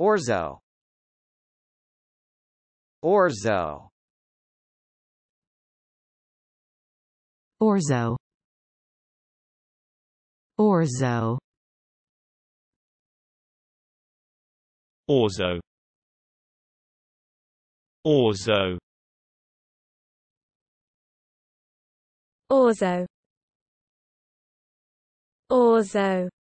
Orzo Orzo Orzo Orzo Orzo Orzo Orzo Orzo